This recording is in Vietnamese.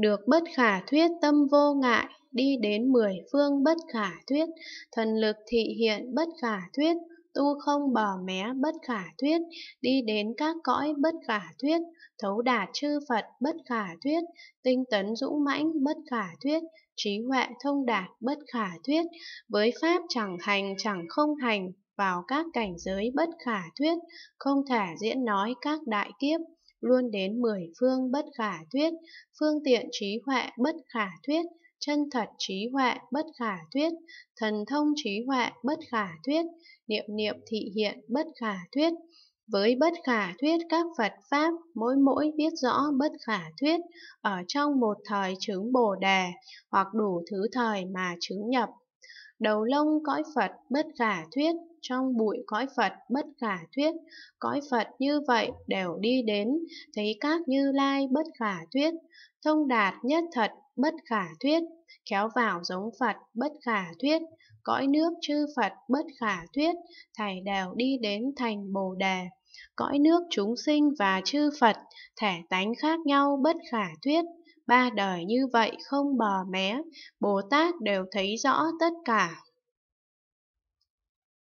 được bất khả thuyết tâm vô ngại, đi đến mười phương bất khả thuyết, thần lực thị hiện bất khả thuyết, tu không bỏ mé bất khả thuyết, đi đến các cõi bất khả thuyết, thấu đạt chư Phật bất khả thuyết, tinh tấn dũng mãnh bất khả thuyết, trí huệ thông đạt bất khả thuyết, với pháp chẳng hành chẳng không hành, vào các cảnh giới bất khả thuyết, không thể diễn nói các đại kiếp, luôn đến mười phương bất khả thuyết, phương tiện trí huệ bất khả thuyết, chân thật trí huệ bất khả thuyết, thần thông trí huệ bất khả thuyết, niệm niệm thị hiện bất khả thuyết. Với bất khả thuyết các Phật Pháp, mỗi mỗi biết rõ bất khả thuyết ở trong một thời chứng Bồ Đề hoặc đủ thứ thời mà chứng nhập đầu lông cõi Phật bất khả thuyết, trong bụi cõi Phật bất khả thuyết, cõi Phật như vậy đều đi đến, thấy các như lai bất khả thuyết, thông đạt nhất thật bất khả thuyết, kéo vào giống Phật bất khả thuyết, cõi nước chư Phật bất khả thuyết, thầy đều đi đến thành Bồ Đề. Cõi nước chúng sinh và chư Phật, thể tánh khác nhau bất khả thuyết, ba đời như vậy không bờ mé, Bồ Tát đều thấy rõ tất cả.